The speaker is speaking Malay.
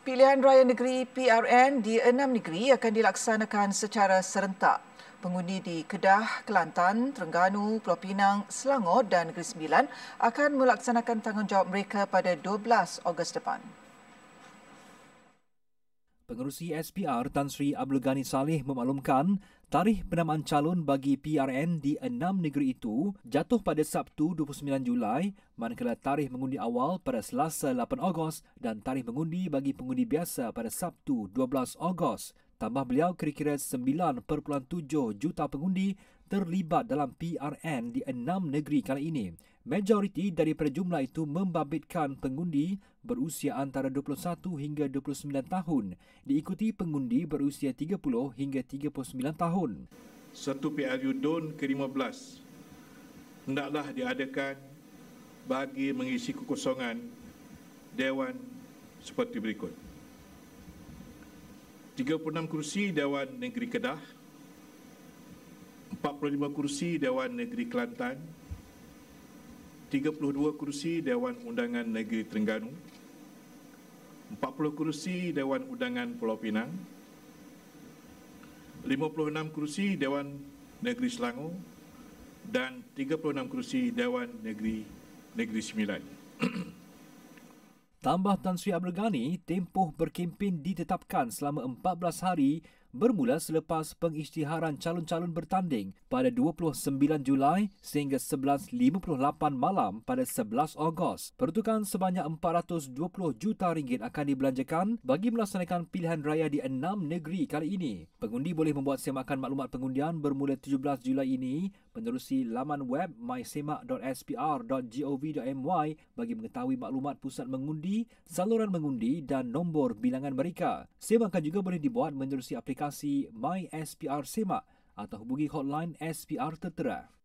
Pilihan raya negeri PRN di enam negeri akan dilaksanakan secara serentak. Pengundi di Kedah, Kelantan, Terengganu, Pulau Pinang, Selangor dan Negeri Sembilan akan melaksanakan tanggungjawab mereka pada 12 Ogos depan. Pengerusi SPR Tan Sri Abdul Ghani Saleh memaklumkan tarikh penamaan calon bagi PRN di enam negeri itu jatuh pada Sabtu 29 Julai manakala tarikh mengundi awal pada Selasa 8 Ogos dan tarikh mengundi bagi pengundi biasa pada Sabtu 12 Ogos. Tambah beliau, kira-kira 9.7 juta pengundi terlibat dalam PRN di enam negeri kali ini. Majoriti dari perjumlah itu membabitkan pengundi berusia antara 21 hingga 29 tahun, diikuti pengundi berusia 30 hingga 39 tahun. Satu PRU DON ke-15 hendaklah diadakan bagi mengisi kekosongan Dewan seperti berikut. 36 kursi Dewan Negeri Kedah 45 kursi Dewan Negeri Kelantan 32 kursi Dewan Undangan Negeri Terengganu 40 kursi Dewan Undangan Pulau Pinang 56 kursi Dewan Negeri Selangor dan 36 kursi Dewan Negeri Negeri Sembilan. Tambah Tan Sri Abdul Ghani, tempoh berkempen ditetapkan selama 14 hari bermula selepas pengisytiharan calon-calon bertanding pada 29 Julai sehingga 11.58 malam pada 11 Ogos. Pertukaran sebanyak 420 juta ringgit akan dibelanjakan bagi melaksanakan pilihan raya di enam negeri kali ini. Pengundi boleh membuat semakan maklumat pengundian bermula 17 Julai ini menerusi laman web mysemak.spr.gov.my bagi mengetahui maklumat pusat mengundi, saluran mengundi dan nombor bilangan mereka. Semakan juga boleh dibuat menerusi aplikasi aplikasi SPR Semak atau hubungi hotline SPR tertera.